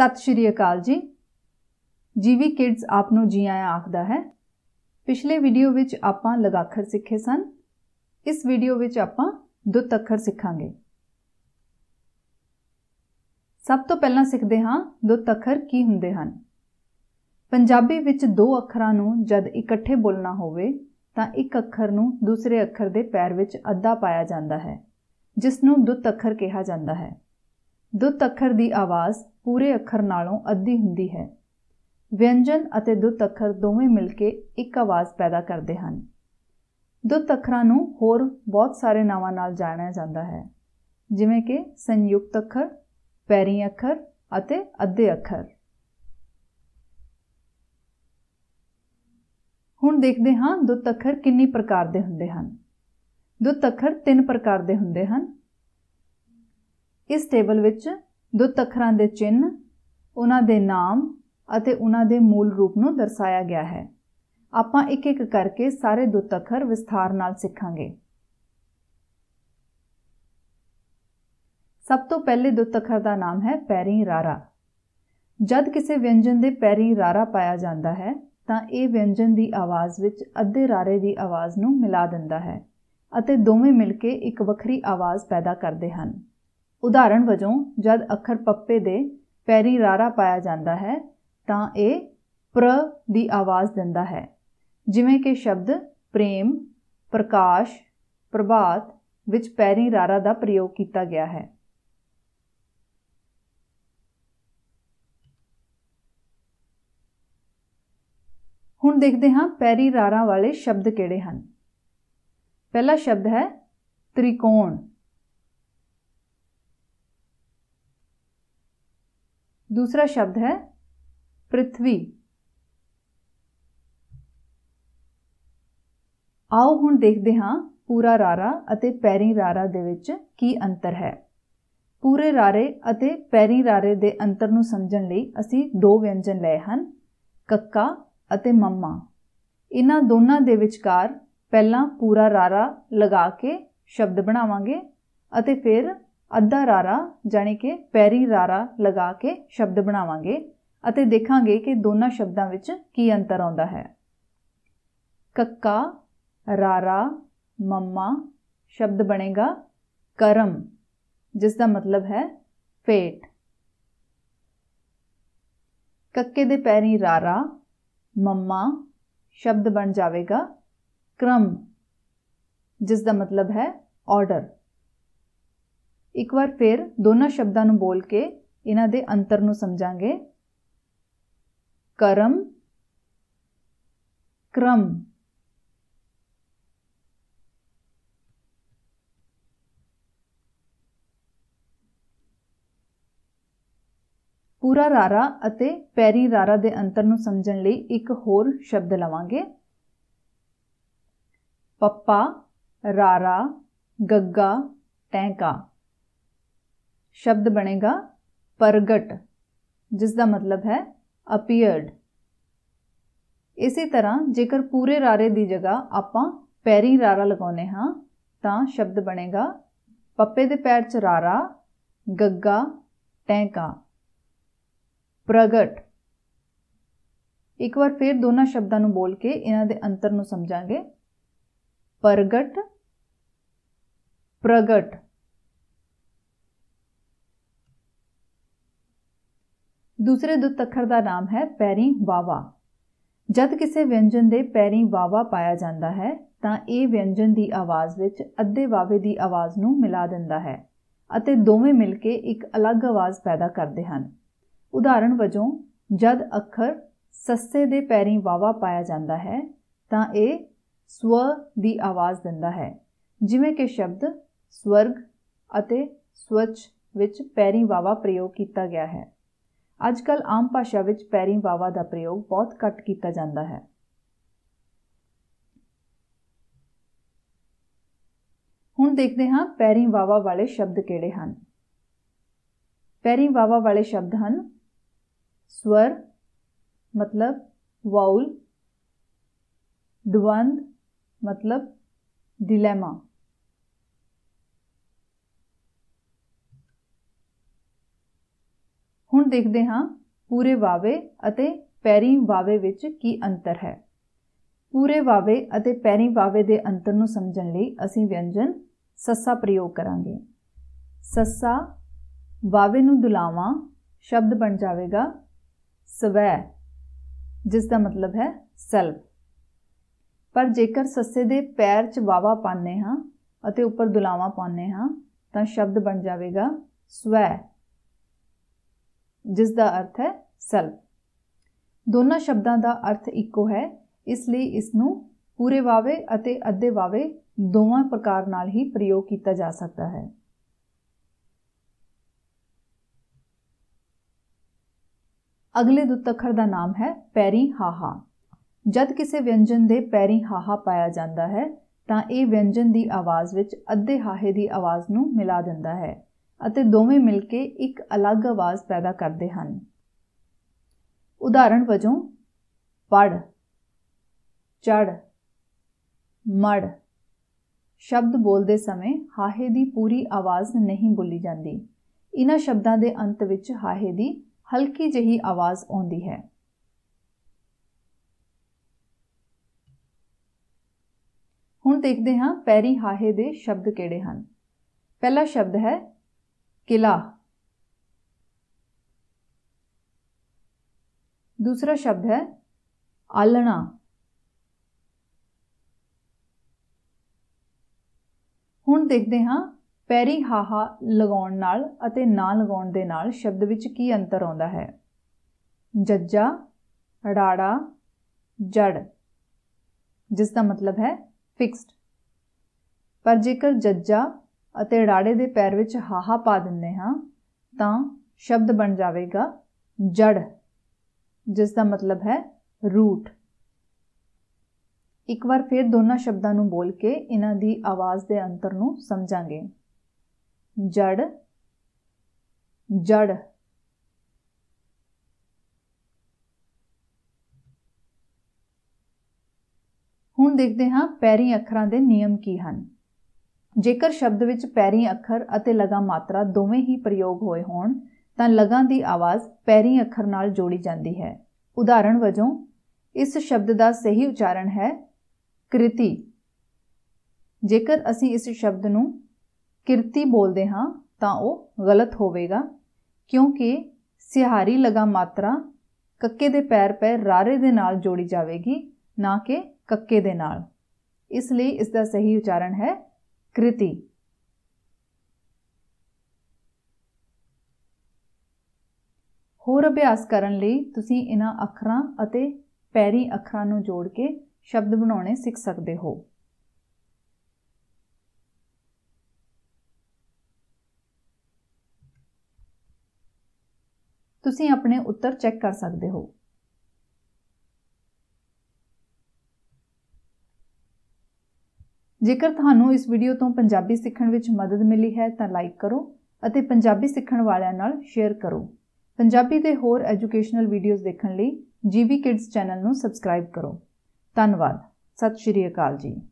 ਸਤਿ ਸ਼੍ਰੀ ਅਕਾਲ ਜੀ ਜੀਵੀ ਕਿਡਸ ਆਪ ਨੂੰ ਜੀ ਆਇਆਂ ਆਖਦਾ ਹੈ ਪਿਛਲੇ ਵੀਡੀਓ ਵਿੱਚ ਆਪਾਂ ਲਗਾਖਰ ਸਿੱਖੇ ਸਨ ਇਸ ਵੀਡੀਓ ਵਿੱਚ ਆਪਾਂ ਦੁੱਤ ਅੱਖਰ ਸਿੱਖਾਂਗੇ ਸਭ ਤੋਂ ਪਹਿਲਾਂ ਸਿੱਖਦੇ ਹਾਂ ਦੁੱਤ ਅੱਖਰ ਕੀ ਹੁੰਦੇ ਹਨ ਪੰਜਾਬੀ ਵਿੱਚ ਦੋ ਅੱਖਰਾਂ ਨੂੰ ਜਦ ਇਕੱਠੇ ਬੋਲਣਾ ਹੋਵੇ ਤਾਂ ਇੱਕ ਅੱਖਰ ਨੂੰ ਦੂਸਰੇ ਅੱਖਰ ਦੇ ਪੈਰ ਵਿੱਚ ਅੱਧਾ ਪਾਇਆ ਜਾਂਦਾ ਹੈ ਜਿਸ ਨੂੰ ਦੁੱਤ ਅੱਖਰ ਕਿਹਾ ਜਾਂਦਾ ਹੈ ਦੁੱਤ ਅੱਖਰ ਦੀ ਆਵਾਜ਼ ਪੂਰੇ ਅੱਖਰ ਨਾਲੋਂ ਅੱਧੀ ਹੁੰਦੀ ਹੈ ਵਿਅੰਜਨ ਅਤੇ ਦੁੱਤ ਅੱਖਰ ਦੋਵੇਂ ਮਿਲ ਕੇ ਇੱਕ ਆਵਾਜ਼ ਪੈਦਾ ਕਰਦੇ ਹਨ ਦੁੱਤ ਅੱਖਰਾਂ ਨੂੰ ਹੋਰ ਬਹੁਤ ਸਾਰੇ ਨਾਵਾਂ ਨਾਲ ਜਾਣਿਆ ਜਾਂਦਾ ਹੈ ਜਿਵੇਂ ਕਿ ਸੰਯੁਕਤ ਅੱਖਰ ਪੈਰੀ ਅੱਖਰ ਅਤੇ ਅੱਧੇ ਅੱਖਰ ਹੁਣ ਦੇਖਦੇ ਹਾਂ ਦੁੱਤ ਅੱਖਰ ਕਿੰਨੇ ਪ੍ਰਕਾਰ ਦੇ ਹੁੰਦੇ ਹਨ ਦੁੱਤ ਅੱਖਰ ਤਿੰਨ ਪ੍ਰਕਾਰ ਦੇ ਹੁੰਦੇ ਹਨ ਇਸ ਟੇਬਲ ਵਿੱਚ ਦੋ ਅੱਖਰਾਂ ਦੇ ਚਿੰਨ ਉਹਨਾਂ ਦੇ ਨਾਮ ਅਤੇ ਉਹਨਾਂ ਦੇ ਮੂਲ ਰੂਪ ਨੂੰ ਦਰਸਾਇਆ ਗਿਆ ਹੈ ਆਪਾਂ ਇੱਕ ਇੱਕ ਕਰਕੇ ਸਾਰੇ ਦੋ ਅੱਖਰ ਵਿਸਥਾਰ ਨਾਲ ਸਿੱਖਾਂਗੇ ਸਭ ਤੋਂ ਪਹਿਲੇ ਦੁੱਤ ਅੱਖਰ ਦਾ ਨਾਮ ਹੈ ਪੈਰੀ ਰਾਰਾ ਜਦ ਕਿਸੇ ਵਿਅੰਜਨ ਦੇ ਪੈਰੀ ਰਾਰਾ ਪਾਇਆ ਜਾਂਦਾ ਹੈ ਤਾਂ ਇਹ ਵਿਅੰਜਨ ਦੀ ਆਵਾਜ਼ ਵਿੱਚ ਅੱਧੇ ਰਾਰੇ ਦੀ ਆਵਾਜ਼ ਨੂੰ ਮਿਲਾ ਦਿੰਦਾ ਹੈ ਅਤੇ ਦੋਵੇਂ ਮਿਲ ਕੇ ਇੱਕ ਵੱਖਰੀ ਆਵਾਜ਼ ਪੈਦਾ ਕਰਦੇ ਹਨ ਉਦਾਹਰਣ ਵਜੋਂ ਜਦ ਅੱਖਰ ਪੱਪੇ ਦੇ ਪੈਰੀ ਰਾਰਾ ਪਾਇਆ ਜਾਂਦਾ ਹੈ ਤਾਂ ਇਹ ਪ੍ਰ ਦੀ ਆਵਾਜ਼ ਦਿੰਦਾ ਹੈ ਜਿਵੇਂ ਕਿ ਸ਼ਬਦ ਪ੍ਰੇਮ ਪ੍ਰਕਾਸ਼ ਪ੍ਰਭਾਤ ਵਿੱਚ ਪੈਰੀ ਰਾਰਾ ਦਾ ਪ੍ਰਯੋਗ ਕੀਤਾ ਗਿਆ ਹੈ ਹੁਣ ਦੇਖਦੇ ਹਾਂ ਪੈਰੀ ਰਾਰਾ ਵਾਲੇ ਸ਼ਬਦ ਕਿਹੜੇ ਹਨ ਪਹਿਲਾ ਸ਼ਬਦ ਹੈ ਤ੍ਰਿਕੋਣ ਦੂਸਰਾ ਸ਼ਬਦ ਹੈ पृथ्वी ਆਓ ਹੁਣ ਦੇਖਦੇ ਹਾਂ ਪੂਰਾ ਰਾਰਾ ਅਤੇ ਪੈਰੀ ਰਾਰਾ ਦੇ ਵਿੱਚ ਕੀ ਅੰਤਰ ਹੈ ਪੂਰੇ ਰਾਰੇ ਅਤੇ ਪੈਰੀ ਰਾਰੇ ਦੇ ਅੰਤਰ ਨੂੰ ਸਮਝਣ ਲਈ ਅਸੀਂ ਦੋ ਵਿਅੰਜਨ ਲਏ ਹਨ ਕੱਕਾ ਅਤੇ ਮੰਮਾ ਇਹਨਾਂ ਦੋਨਾਂ ਦੇ ਵਿਚਕਾਰ ਪਹਿਲਾਂ ਪੂਰਾ ਰਾਰਾ ਲਗਾ ਕੇ ਸ਼ਬਦ ਬਣਾਵਾਂਗੇ ਅਤੇ ਫਿਰ ਅੱਧਾ ਰਾਰਾ ਜਾਨੀ ਕਿ ਪੈਰੀ ਰਾਰਾ ਲਗਾ ਕੇ ਸ਼ਬਦ ਬਣਾਵਾਂਗੇ ਅਤੇ ਦੇਖਾਂਗੇ ਕਿ ਦੋਨਾਂ ਸ਼ਬਦਾਂ ਵਿੱਚ ਕੀ ਅੰਤਰ ਆਉਂਦਾ ਹੈ ਕੱਕਾ ਰਾਰਾ ਮੰਮਾ ਸ਼ਬਦ ਬਣੇਗਾ ਕਰਮ ਜਿਸ ਦਾ ਮਤਲਬ ਹੈ ਫੇਟ ਕੱਕੇ ਦੇ ਪੈਰੀ ਰਾਰਾ ਮੰਮਾ ਸ਼ਬਦ ਬਣ ਜਾਵੇਗਾ ਕ੍ਰਮ ਜਿਸ ਦਾ ਮਤਲਬ ਹੈ ਆਰਡਰ ਇੱਕ ਵਾਰ ਫਿਰ ਦੋਨਾਂ ਸ਼ਬਦਾਂ ਨੂੰ ਬੋਲ ਕੇ ਇਹਨਾਂ ਦੇ ਅੰਤਰ ਨੂੰ ਸਮਝਾਂਗੇ ਕਰਮ ਕ੍ਰਮ ਪੂਰਾ ਰਾਰਾ ਅਤੇ ਪੈਰੀ ਰਾਰਾ ਦੇ ਅੰਤਰ ਨੂੰ ਸਮਝਣ ਲਈ ਇੱਕ ਹੋਰ ਸ਼ਬਦ ਲਵਾਂਗੇ ਪੱਪਾ ਰਾਰਾ ਗੱਗਾ ਟੈਂਕਾ ਸ਼ਬਦ ਬਣੇਗਾ ਪ੍ਰਗਟ ਜਿਸ ਦਾ ਮਤਲਬ ਹੈ ਅਪੀਅਰਡ ਇਸੇ ਤਰ੍ਹਾਂ ਜੇਕਰ ਪੂਰੇ ਰਾਰੇ ਦੀ ਜਗ੍ਹਾ ਆਪਾਂ ਪੈਰੀ ਰਾਰਾ ਲਗਾਉਨੇ ਹਾਂ ਤਾਂ ਸ਼ਬਦ ਬਣੇਗਾ ਪੱਪੇ ਦੇ ਪੈਰ 'ਚ ਰਾਰਾ ਗੱਗਾ ਟੈਂਕਾ ਪ੍ਰਗਟ ਇੱਕ ਵਾਰ ਫਿਰ ਦੋਨਾਂ ਸ਼ਬਦਾਂ ਨੂੰ ਬੋਲ ਕੇ ਇਹਨਾਂ ਦੇ ਅੰਤਰ ਨੂੰ ਸਮਝਾਂਗੇ ਪ੍ਰਗਟ ਪ੍ਰਗਟ ਦੂਸਰੇ ਦੁੱਤ ਅੱਖਰ ਦਾ ਨਾਮ ਹੈ ਪੈਰੀ ਵਾਵਾ ਜਦ ਕਿਸੇ ਵਿਅੰਜਨ ਦੇ ਪੈਰੀ ਵਾਵਾ ਪਾਇਆ ਜਾਂਦਾ ਹੈ ਤਾਂ ਇਹ ਵਿਅੰਜਨ ਦੀ ਆਵਾਜ਼ ਵਿੱਚ ਅੱਧੇ ਵਾਵੇ ਦੀ ਆਵਾਜ਼ ਨੂੰ ਮਿਲਾ ਦਿੰਦਾ ਹੈ ਅਤੇ ਦੋਵੇਂ ਮਿਲ ਕੇ ਇੱਕ ਅਲੱਗ ਆਵਾਜ਼ ਪੈਦਾ ਕਰਦੇ ਹਨ ਉਦਾਹਰਣ ਵਜੋਂ ਜਦ ਅੱਖਰ ਸੱਸੇ ਦੇ ਪੈਰੀ ਵਾਵਾ ਪਾਇਆ ਜਾਂਦਾ ਹੈ ਤਾਂ ਇਹ ਸਵ ਦੀ ਆਵਾਜ਼ ਦਿੰਦਾ ਹੈ ਜਿਵੇਂ ਕਿ ਸ਼ਬਦ ਸਵਰਗ ਅਤੇ ਸਵਚ ਵਿੱਚ ਪੈਰੀ ਵਾਵਾ ਪ੍ਰਯੋਗ ਕੀਤਾ ਗਿਆ ਹੈ ਅੱਜਕੱਲ ਆਮ ਭਾਸ਼ਾ ਵਿੱਚ ਪੈਰੀਂ ਵਾਵਾ ਦਾ ਪ੍ਰਯੋਗ ਬਹੁਤ ਘੱਟ ਕੀਤਾ ਜਾਂਦਾ ਹੈ ਹੁਣ ਦੇਖਦੇ ਹਾਂ ਪੈਰੀਂ ਵਾਵਾ ਵਾਲੇ ਸ਼ਬਦ ਕਿਹੜੇ ਹਨ ਪੈਰੀਂ ਵਾਵਾ ਵਾਲੇ ਸ਼ਬਦ ਹਨ ਸਵਰ ਮਤਲਬ ਵਾਉਲ ਦਵੰਦ ਮਤਲਬ ਡਿਲੇਮਾ ਦੇਖਦੇ ਹਾਂ ਪੂਰੇ ਵਾਵੇ ਅਤੇ ਪੈਰੀ ਵਾਵੇ ਵਿੱਚ ਕੀ ਅੰਤਰ ਹੈ ਪੂਰੇ ਵਾਵੇ ਅਤੇ ਪੈਰੀ ਵਾਵੇ ਦੇ ਅੰਤਰ ਨੂੰ ਸਮਝਣ ਲਈ ਅਸੀਂ ਵਿਅੰਜਨ ਸੱਸਾ ਪ੍ਰਯੋਗ ਕਰਾਂਗੇ ਸੱਸਾ ਵਾਵੇ ਨੂੰ ਦੁਲਾਵਾ ਸ਼ਬਦ ਬਣ ਜਾਵੇਗਾ ਸਵੈ ਜਿਸ ਦਾ ਮਤਲਬ ਹੈ ਸੈਲਫ ਪਰ ਜੇਕਰ ਸੱਸੇ ਦੇ ਪੈਰ 'ਚ ਵਾਵਾ ਪਾਣੇ ਹਾਂ ਅਤੇ ਉੱਪਰ ਦੁਲਾਵਾ ਪਾਣੇ ਹਾਂ ਤਾਂ ਸ਼ਬਦ ਬਣ ਜਾਵੇਗਾ ਸਵੈ ਜਿਸ ਦਾ ਅਰਥ ਹੈ ਸੈਲਫ ਦੋਨਾਂ ਸ਼ਬਦਾਂ ਦਾ ਅਰਥ ਇੱਕੋ ਹੈ ਇਸ ਲਈ ਇਸ ਨੂੰ ਪੂਰੇ ਵਾਵੇ ਅਤੇ ਅੱਧੇ ਵਾਵੇ ਦੋਵਾਂ ਪ੍ਰਕਾਰ ਨਾਲ ਹੀ ਪ੍ਰਯੋਗ ਕੀਤਾ ਜਾ ਸਕਦਾ ਹੈ ਅਗਲੇ ਦੁੱਤ ਅੱਖਰ ਦਾ ਨਾਮ ਹੈ ਪੈਰੀ ਹਾਹਾ ਜਦ ਕਿਸੇ ਵਿਅੰਜਨ ਦੇ ਪੈਰੀ ਹਾਹਾ ਪਾਇਆ ਜਾਂਦਾ ਹੈ ਤਾਂ ਇਹ ਵਿਅੰਜਨ ਦੀ ਆਵਾਜ਼ ਵਿੱਚ ਅੱਧੇ ਹਾਹੇ ਦੀ ਆਵਾਜ਼ ਨੂੰ ਮਿਲਾ ਦਿੰਦਾ ਹੈ ਅਤੇ ਦੋਵੇਂ ਮਿਲ ਕੇ ਇੱਕ ਅਲੱਗ ਆਵਾਜ਼ ਪੈਦਾ ਕਰਦੇ ਹਨ ਉਦਾਹਰਣ ਵਜੋਂ ਪੜ ਚੜ ਮੜ ਸ਼ਬਦ ਬੋਲਦੇ ਸਮੇਂ ਹਾਹੇ ਦੀ ਪੂਰੀ ਆਵਾਜ਼ ਨਹੀਂ ਬੋਲੀ ਜਾਂਦੀ ਇਹਨਾਂ ਸ਼ਬਦਾਂ ਦੇ ਅੰਤ ਵਿੱਚ ਹਾਹੇ ਦੀ ਹਲਕੀ ਜਹੀ ਆਵਾਜ਼ ਆਉਂਦੀ ਹੈ ਹੁਣ ਦੇਖਦੇ ਹਾਂ ਪੈਰੀ ਹਾਹੇ ਦੇ ਸ਼ਬਦ ਕਿਹੜੇ ਹਨ ਪਹਿਲਾ ਸ਼ਬਦ ਹੈ ਕਿਲਾ ਦੂਸਰਾ ਸ਼ਬਦ ਹੈ ਆਲਣਾ ਹੁਣ ਦੇਖਦੇ ਹਾਂ ਪੈਰੀ ਹਾਹਾ ਲਗਾਉਣ ਨਾਲ ਅਤੇ ਨਾ ਲਗਾਉਣ ਦੇ ਨਾਲ ਸ਼ਬਦ ਵਿੱਚ ਕੀ ਅੰਤਰ ਆਉਂਦਾ ਹੈ ਜੱਜਾ ੜਾੜਾ ਜੜ ਜਿਸ ਦਾ ਮਤਲਬ ਹੈ ਫਿਕਸਡ ਪਰ ਜੇਕਰ ਜੱਜਾ ਅਤੇ ੜਾੜੇ ਦੇ ਪੈਰ ਵਿੱਚ ਹਾਹਾ ਪਾ ਦਿੰਦੇ ਹਾਂ ਤਾਂ ਸ਼ਬਦ ਬਣ ਜਾਵੇਗਾ ਜੜ ਜਿਸ ਦਾ ਮਤਲਬ ਹੈ ਰੂਟ ਇੱਕ ਵਾਰ ਫਿਰ ਦੋਨਾਂ ਸ਼ਬਦਾਂ ਨੂੰ ਬੋਲ ਕੇ ਇਹਨਾਂ ਦੀ ਆਵਾਜ਼ ਦੇ ਅੰਤਰ ਨੂੰ ਸਮਝਾਂਗੇ ਜੜ ਜੜ ਹੁਣ ਦੇਖਦੇ ਹਾਂ ਪੈਰੀ ਅੱਖਰਾਂ ਦੇ ਨਿਯਮ ਕੀ ਹਨ ਜੇਕਰ ਸ਼ਬਦ ਵਿੱਚ ਪੈਰੀ ਅੱਖਰ ਅਤੇ ਲਗਾ ਮਾਤਰਾ ਦੋਵੇਂ ਹੀ ਪ੍ਰਯੋਗ ਹੋਏ ਹੋਣ ਤਾਂ ਲਗਾਂ ਦੀ ਆਵਾਜ਼ ਪੈਰੀ ਅੱਖਰ ਨਾਲ ਜੋੜੀ ਜਾਂਦੀ ਹੈ ਉਦਾਹਰਣ ਵਜੋਂ ਇਸ ਸ਼ਬਦ ਦਾ ਸਹੀ ਉਚਾਰਨ ਹੈ ਕ੍ਰਿਤੀ ਜੇਕਰ ਅਸੀਂ ਇਸ ਸ਼ਬਦ ਨੂੰ ਕਿਰਤੀ ਬੋਲਦੇ ਹਾਂ ਤਾਂ ਉਹ ਗਲਤ ਹੋਵੇਗਾ ਕਿਉਂਕਿ ਸਿਹਾਰੀ ਲਗਾ ਮਾਤਰਾ ਕੱਕੇ ਦੇ ਪੈਰ ਪੈ ਰਾਰੇ ਦੇ ਨਾਲ ਜੋੜੀ ਜਾਵੇਗੀ ਨਾ ਕਿ ਕੱਕੇ ਦੇ ਨਾਲ ਇਸ ਲਈ ਇਸ ਦਾ ਸਹੀ ਉਚਾਰਨ ਹੈ कृति ਹੋਰ ਅਭਿਆਸ ਕਰਨ ਲਈ ਤੁਸੀਂ ਇਹਨਾਂ ਅੱਖਰਾਂ ਅਤੇ ਪੈਰੀ ਅੱਖਰਾਂ ਨੂੰ ਜੋੜ ਕੇ ਸ਼ਬਦ ਬਣਾਉਣੇ ਸਿੱਖ ਸਕਦੇ ਹੋ ਤੁਸੀਂ ਆਪਣੇ ਉੱਤਰ ਚੈੱਕ ਕਰ ਸਕਦੇ ਹੋ ਜੇਕਰ ਤੁਹਾਨੂੰ ਇਸ ਵੀਡੀਓ ਤੋਂ ਪੰਜਾਬੀ ਸਿੱਖਣ ਵਿੱਚ ਮਦਦ ਮਿਲੀ ਹੈ ਤਾਂ ਲਾਈਕ ਕਰੋ ਅਤੇ ਪੰਜਾਬੀ ਸਿੱਖਣ ਵਾਲਿਆਂ ਨਾਲ ਸ਼ੇਅਰ ਕਰੋ ਪੰਜਾਬੀ ਦੇ ਹੋਰ ਐਜੂਕੇਸ਼ਨਲ ਵੀਡੀਓਜ਼ ਦੇਖਣ ਲਈ ਜੀਵੀ ਕਿਡਸ ਚੈਨਲ ਨੂੰ ਸਬਸਕ੍ਰਾਈਬ ਕਰੋ ਧੰਨਵਾਦ ਸਤਿ ਸ਼੍ਰੀ ਅਕਾਲ ਜੀ